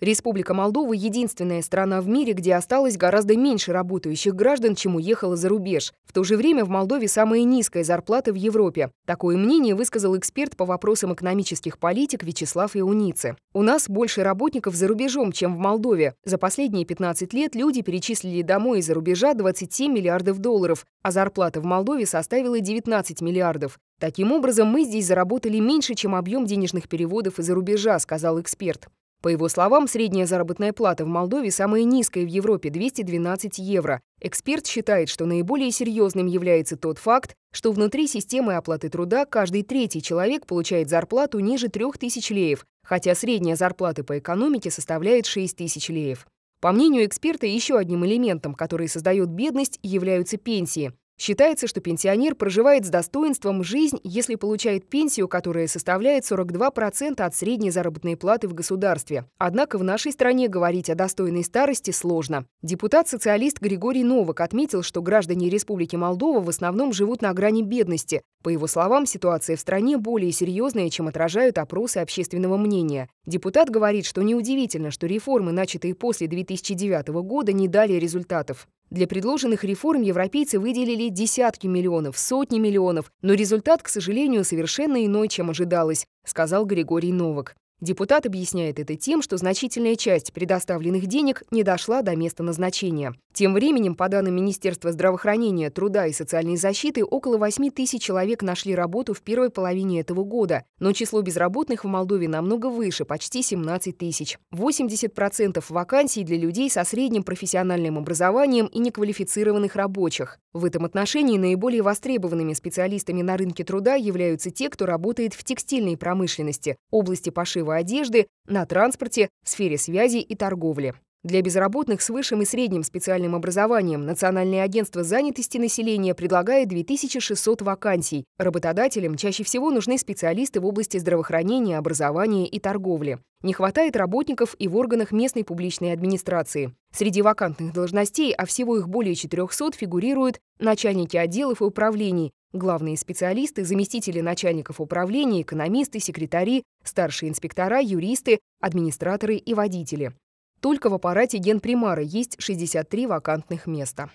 Республика Молдова — единственная страна в мире, где осталось гораздо меньше работающих граждан, чем уехало за рубеж. В то же время в Молдове самая низкая зарплата в Европе. Такое мнение высказал эксперт по вопросам экономических политик Вячеслав Иуницы. «У нас больше работников за рубежом, чем в Молдове. За последние 15 лет люди перечислили домой из-за рубежа 27 миллиардов долларов, а зарплата в Молдове составила 19 миллиардов. Таким образом, мы здесь заработали меньше, чем объем денежных переводов из-за рубежа, сказал эксперт. По его словам, средняя заработная плата в Молдове самая низкая в Европе – 212 евро. Эксперт считает, что наиболее серьезным является тот факт, что внутри системы оплаты труда каждый третий человек получает зарплату ниже 3000 леев, хотя средняя зарплата по экономике составляет 6000 леев. По мнению эксперта, еще одним элементом, который создает бедность, являются пенсии. Считается, что пенсионер проживает с достоинством жизнь, если получает пенсию, которая составляет 42% от средней заработной платы в государстве. Однако в нашей стране говорить о достойной старости сложно. Депутат-социалист Григорий Новак отметил, что граждане Республики Молдова в основном живут на грани бедности. По его словам, ситуация в стране более серьезная, чем отражают опросы общественного мнения. Депутат говорит, что неудивительно, что реформы, начатые после 2009 года, не дали результатов. Для предложенных реформ европейцы выделили десятки миллионов, сотни миллионов, но результат, к сожалению, совершенно иной, чем ожидалось, сказал Григорий Новак. Депутат объясняет это тем, что значительная часть предоставленных денег не дошла до места назначения. Тем временем, по данным Министерства здравоохранения, труда и социальной защиты, около 8 тысяч человек нашли работу в первой половине этого года, но число безработных в Молдове намного выше, почти 17 тысяч. 80% вакансий для людей со средним профессиональным образованием и неквалифицированных рабочих. В этом отношении наиболее востребованными специалистами на рынке труда являются те, кто работает в текстильной промышленности, области пошива одежды, на транспорте, сфере связи и торговли. Для безработных с высшим и средним специальным образованием Национальное агентство занятости населения предлагает 2600 вакансий. Работодателям чаще всего нужны специалисты в области здравоохранения, образования и торговли. Не хватает работников и в органах местной публичной администрации. Среди вакантных должностей, а всего их более 400, фигурируют начальники отделов и управлений, главные специалисты, заместители начальников управления, экономисты, секретари, старшие инспектора, юристы, администраторы и водители. Только в аппарате Генпримара есть 63 вакантных места.